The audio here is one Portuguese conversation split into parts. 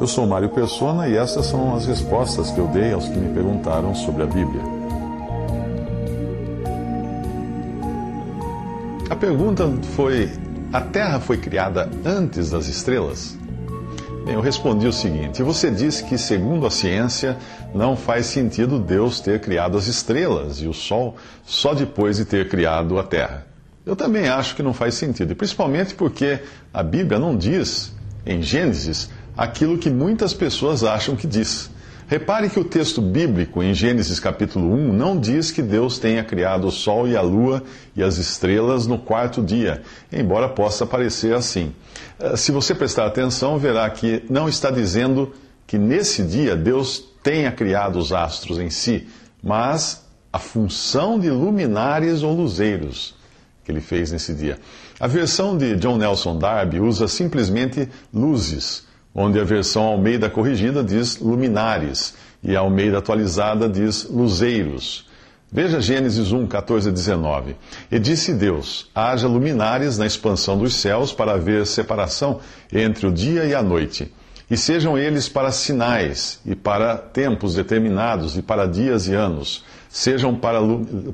Eu sou Mário Persona e essas são as respostas que eu dei aos que me perguntaram sobre a Bíblia. A pergunta foi: a Terra foi criada antes das estrelas? Bem, eu respondi o seguinte: você diz que, segundo a ciência, não faz sentido Deus ter criado as estrelas e o Sol só depois de ter criado a Terra. Eu também acho que não faz sentido, principalmente porque a Bíblia não diz em Gênesis aquilo que muitas pessoas acham que diz. Repare que o texto bíblico em Gênesis capítulo 1 não diz que Deus tenha criado o sol e a lua e as estrelas no quarto dia, embora possa parecer assim. Eh, se você prestar atenção, verá que não está dizendo que nesse dia Deus tenha criado os astros em si, mas a função de luminares ou luzeiros que ele fez nesse dia. A versão de John Nelson Darby usa simplesmente luzes, onde a versão Almeida corrigida diz luminares e a Almeida atualizada diz luzeiros. Veja Gênesis 1, 14 a 19. E disse Deus: haja luminares na expansão dos céus para haver separação entre o dia e a noite e sejam eles para sinais, e para tempos determinados, e para dias e anos, sejam para,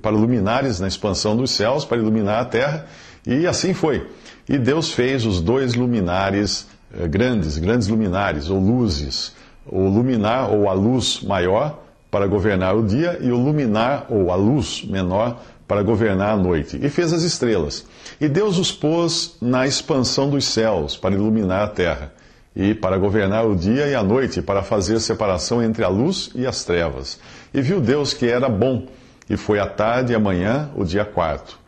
para luminares na expansão dos céus, para iluminar a terra. E assim foi. E Deus fez os dois luminares eh, grandes, grandes luminares, ou luzes, o luminar ou a luz maior para governar o dia e o luminar ou a luz menor para governar a noite. E fez as estrelas. E Deus os pôs na expansão dos céus para iluminar a terra e para governar o dia e a noite, para fazer separação entre a luz e as trevas. E viu Deus que era bom, e foi a tarde e a manhã, o dia quarto.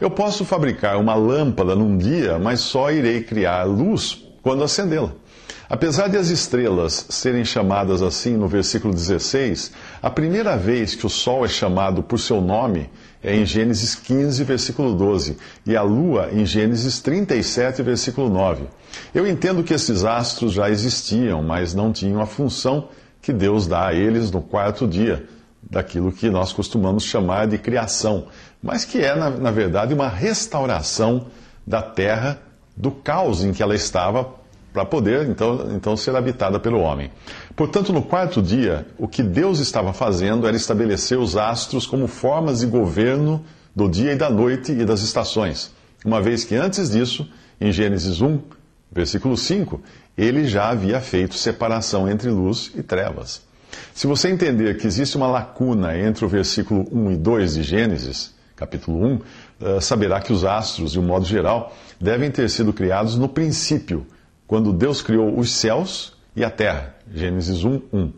Eu posso fabricar uma lâmpada num dia, mas só irei criar luz quando acendê-la. Apesar de as estrelas serem chamadas assim no versículo 16, a primeira vez que o Sol é chamado por seu nome é em Gênesis 15, versículo 12, e a Lua em Gênesis 37, versículo 9. Eu entendo que esses astros já existiam, mas não tinham a função que Deus dá a eles no quarto dia, daquilo que nós costumamos chamar de criação, mas que é, na, na verdade, uma restauração da Terra do caos em que ela estava para poder então, então ser habitada pelo homem. Portanto, no quarto dia, o que Deus estava fazendo era estabelecer os astros como formas de governo do dia e da noite e das estações, uma vez que antes disso, em Gênesis 1, versículo 5, ele já havia feito separação entre luz e trevas. Se você entender que existe uma lacuna entre o versículo 1 e 2 de Gênesis, capítulo 1, eh, saberá que os astros, de um modo geral, devem ter sido criados no princípio quando Deus criou os céus e a terra. Gênesis 1, 1.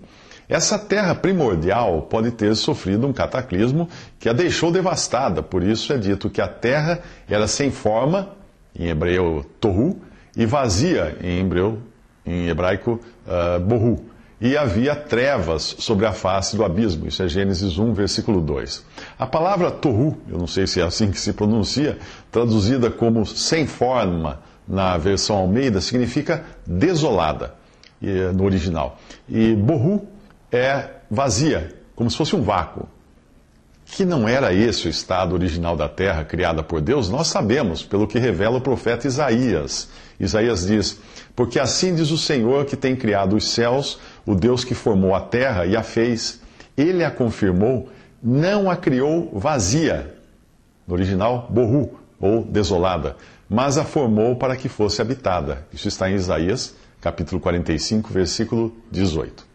Essa terra primordial pode ter sofrido um cataclismo que a deixou devastada, por isso é dito que a terra era sem forma, em hebreu tohu, e vazia, em hebreu, em hebraico uh, bohu. E havia trevas sobre a face do abismo. Isso é Gênesis 1, versículo 2. A palavra tohu, eu não sei se é assim que se pronuncia, traduzida como sem forma, na versão Almeida, significa desolada, eh, no original. E borru é vazia, como se fosse um vácuo. Que não era esse o estado original da terra criada por Deus, nós sabemos, pelo que revela o profeta Isaías. Isaías diz: Porque assim diz o Senhor que tem criado os céus, o Deus que formou a terra e a fez. Ele a confirmou, não a criou vazia. No original, borru ou desolada mas a formou para que fosse habitada. Isso está em Isaías, capítulo 45, versículo 18.